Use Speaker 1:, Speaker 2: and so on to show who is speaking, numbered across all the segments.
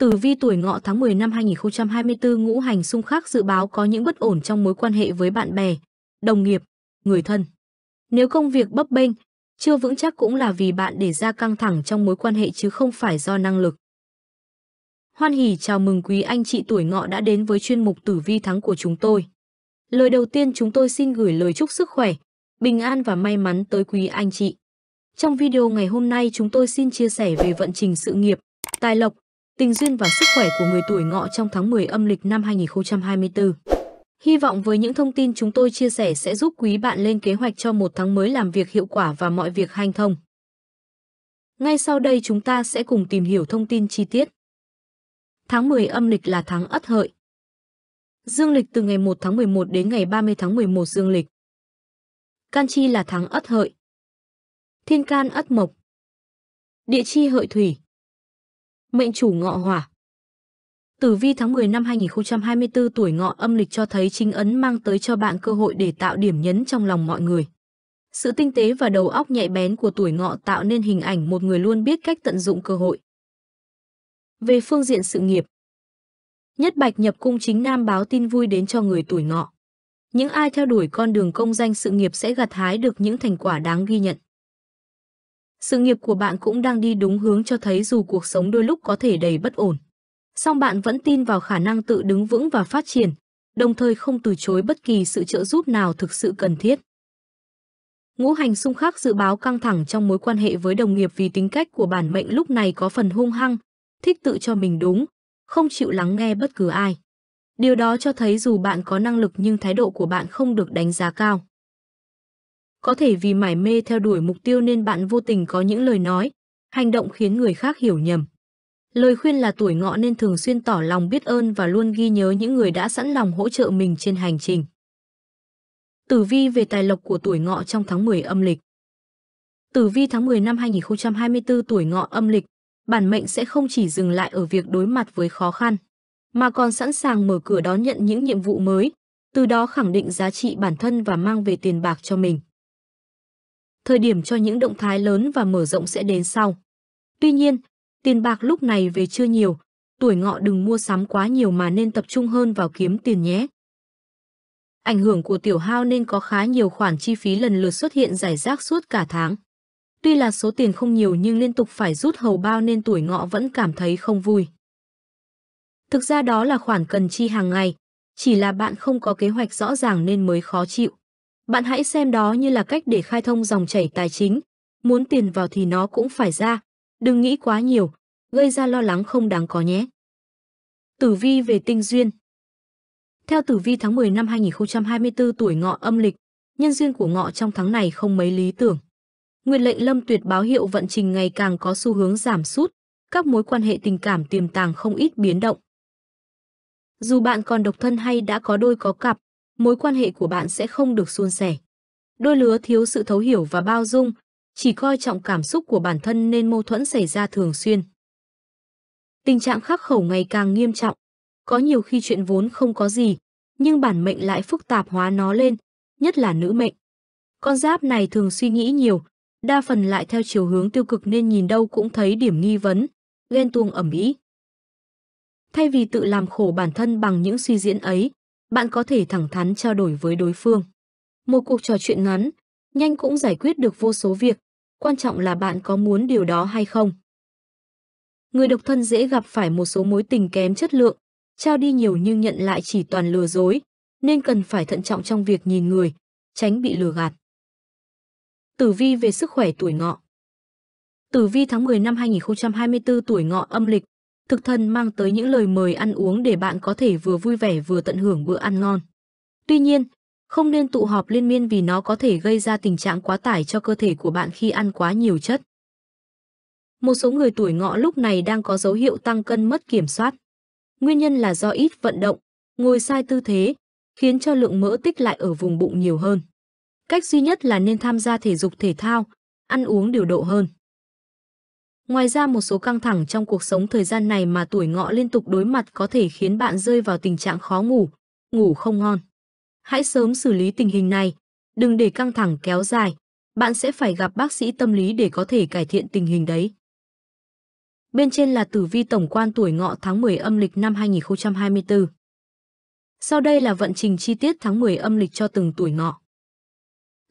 Speaker 1: Tử vi tuổi ngọ tháng 10 năm 2024 ngũ hành xung khắc dự báo có những bất ổn trong mối quan hệ với bạn bè, đồng nghiệp, người thân. Nếu công việc bấp bênh, chưa vững chắc cũng là vì bạn để ra căng thẳng trong mối quan hệ chứ không phải do năng lực. Hoan hỉ chào mừng quý anh chị tuổi ngọ đã đến với chuyên mục tử vi thắng của chúng tôi. Lời đầu tiên chúng tôi xin gửi lời chúc sức khỏe, bình an và may mắn tới quý anh chị. Trong video ngày hôm nay chúng tôi xin chia sẻ về vận trình sự nghiệp, tài lộc, tình duyên và sức khỏe của người tuổi ngọ trong tháng 10 âm lịch năm 2024. Hy vọng với những thông tin chúng tôi chia sẻ sẽ giúp quý bạn lên kế hoạch cho một tháng mới làm việc hiệu quả và mọi việc hanh thông. Ngay sau đây chúng ta sẽ cùng tìm hiểu thông tin chi tiết. Tháng 10 âm lịch là tháng Ất Hợi. Dương lịch từ ngày 1 tháng 11 đến ngày 30 tháng 11 dương lịch. Can chi là tháng Ất Hợi. Thiên can Ất Mộc. Địa chi Hợi Thủy mệnh chủ ngọ hỏa. Tử vi tháng 10 năm 2024 tuổi ngọ âm lịch cho thấy chính ấn mang tới cho bạn cơ hội để tạo điểm nhấn trong lòng mọi người. Sự tinh tế và đầu óc nhạy bén của tuổi ngọ tạo nên hình ảnh một người luôn biết cách tận dụng cơ hội. Về phương diện sự nghiệp, Nhất Bạch nhập cung chính nam báo tin vui đến cho người tuổi ngọ. Những ai theo đuổi con đường công danh sự nghiệp sẽ gặt hái được những thành quả đáng ghi nhận. Sự nghiệp của bạn cũng đang đi đúng hướng cho thấy dù cuộc sống đôi lúc có thể đầy bất ổn. Song bạn vẫn tin vào khả năng tự đứng vững và phát triển, đồng thời không từ chối bất kỳ sự trợ giúp nào thực sự cần thiết. Ngũ hành xung khắc dự báo căng thẳng trong mối quan hệ với đồng nghiệp vì tính cách của bản mệnh lúc này có phần hung hăng, thích tự cho mình đúng, không chịu lắng nghe bất cứ ai. Điều đó cho thấy dù bạn có năng lực nhưng thái độ của bạn không được đánh giá cao. Có thể vì mải mê theo đuổi mục tiêu nên bạn vô tình có những lời nói, hành động khiến người khác hiểu nhầm. Lời khuyên là tuổi ngọ nên thường xuyên tỏ lòng biết ơn và luôn ghi nhớ những người đã sẵn lòng hỗ trợ mình trên hành trình. Tử vi về tài lộc của tuổi ngọ trong tháng 10 âm lịch. Tử vi tháng 10 năm 2024 tuổi ngọ âm lịch, bản mệnh sẽ không chỉ dừng lại ở việc đối mặt với khó khăn, mà còn sẵn sàng mở cửa đón nhận những nhiệm vụ mới, từ đó khẳng định giá trị bản thân và mang về tiền bạc cho mình thời điểm cho những động thái lớn và mở rộng sẽ đến sau. Tuy nhiên, tiền bạc lúc này về chưa nhiều, tuổi ngọ đừng mua sắm quá nhiều mà nên tập trung hơn vào kiếm tiền nhé. Ảnh hưởng của tiểu hao nên có khá nhiều khoản chi phí lần lượt xuất hiện giải rác suốt cả tháng. Tuy là số tiền không nhiều nhưng liên tục phải rút hầu bao nên tuổi ngọ vẫn cảm thấy không vui. Thực ra đó là khoản cần chi hàng ngày, chỉ là bạn không có kế hoạch rõ ràng nên mới khó chịu. Bạn hãy xem đó như là cách để khai thông dòng chảy tài chính. Muốn tiền vào thì nó cũng phải ra. Đừng nghĩ quá nhiều, gây ra lo lắng không đáng có nhé. Tử vi về tinh duyên Theo tử vi tháng 10 năm 2024 tuổi ngọ âm lịch, nhân duyên của ngọ trong tháng này không mấy lý tưởng. Nguyệt lệnh lâm tuyệt báo hiệu vận trình ngày càng có xu hướng giảm sút, các mối quan hệ tình cảm tiềm tàng không ít biến động. Dù bạn còn độc thân hay đã có đôi có cặp, mối quan hệ của bạn sẽ không được suôn sẻ. Đôi lứa thiếu sự thấu hiểu và bao dung, chỉ coi trọng cảm xúc của bản thân nên mâu thuẫn xảy ra thường xuyên. Tình trạng khắc khẩu ngày càng nghiêm trọng, có nhiều khi chuyện vốn không có gì, nhưng bản mệnh lại phức tạp hóa nó lên, nhất là nữ mệnh. Con giáp này thường suy nghĩ nhiều, đa phần lại theo chiều hướng tiêu cực nên nhìn đâu cũng thấy điểm nghi vấn, ghen tuông ẩm ý. Thay vì tự làm khổ bản thân bằng những suy diễn ấy, bạn có thể thẳng thắn trao đổi với đối phương. Một cuộc trò chuyện ngắn, nhanh cũng giải quyết được vô số việc, quan trọng là bạn có muốn điều đó hay không. Người độc thân dễ gặp phải một số mối tình kém chất lượng, trao đi nhiều nhưng nhận lại chỉ toàn lừa dối, nên cần phải thận trọng trong việc nhìn người, tránh bị lừa gạt. Tử vi về sức khỏe tuổi ngọ Tử vi tháng 10 năm 2024 tuổi ngọ âm lịch, thực thân mang tới những lời mời ăn uống để bạn có thể vừa vui vẻ vừa tận hưởng bữa ăn ngon. Tuy nhiên, không nên tụ họp liên miên vì nó có thể gây ra tình trạng quá tải cho cơ thể của bạn khi ăn quá nhiều chất. Một số người tuổi ngọ lúc này đang có dấu hiệu tăng cân mất kiểm soát. Nguyên nhân là do ít vận động, ngồi sai tư thế, khiến cho lượng mỡ tích lại ở vùng bụng nhiều hơn. Cách duy nhất là nên tham gia thể dục thể thao, ăn uống điều độ hơn. Ngoài ra một số căng thẳng trong cuộc sống thời gian này mà tuổi ngọ liên tục đối mặt có thể khiến bạn rơi vào tình trạng khó ngủ, ngủ không ngon. Hãy sớm xử lý tình hình này, đừng để căng thẳng kéo dài. Bạn sẽ phải gặp bác sĩ tâm lý để có thể cải thiện tình hình đấy. Bên trên là tử vi tổng quan tuổi ngọ tháng 10 âm lịch năm 2024. Sau đây là vận trình chi tiết tháng 10 âm lịch cho từng tuổi ngọ.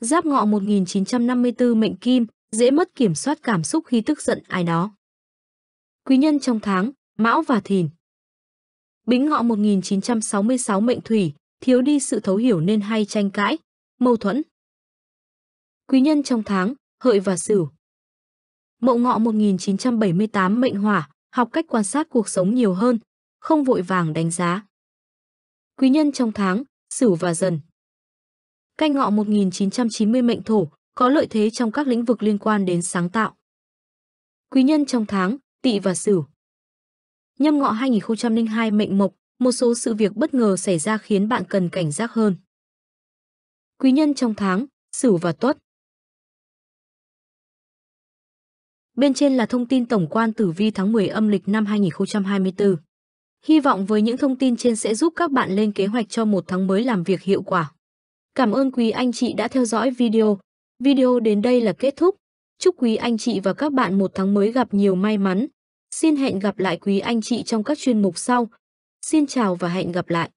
Speaker 1: Giáp ngọ 1954 mệnh kim, dễ mất kiểm soát cảm xúc khi tức giận ai đó. Quý nhân trong tháng, Mão và Thìn. Bính ngọ 1966 mệnh thủy, thiếu đi sự thấu hiểu nên hay tranh cãi, mâu thuẫn. Quý nhân trong tháng, Hợi và Sửu. Mậu ngọ 1978 mệnh hỏa, học cách quan sát cuộc sống nhiều hơn, không vội vàng đánh giá. Quý nhân trong tháng, Sửu và Dần. Canh ngọ 1990 mệnh thổ, có lợi thế trong các lĩnh vực liên quan đến sáng tạo. Quý nhân trong tháng, Tị và Sửu. Nhâm ngọ 2002 mệnh mộc, một số sự việc bất ngờ xảy ra khiến bạn cần cảnh giác hơn. Quý nhân trong tháng, Sửu và Tuất. Bên trên là thông tin tổng quan tử vi tháng 10 âm lịch năm 2024. Hy vọng với những thông tin trên sẽ giúp các bạn lên kế hoạch cho một tháng mới làm việc hiệu quả. Cảm ơn quý anh chị đã theo dõi video. Video đến đây là kết thúc. Chúc quý anh chị và các bạn một tháng mới gặp nhiều may mắn. Xin hẹn gặp lại quý anh chị trong các chuyên mục sau. Xin chào và hẹn gặp lại.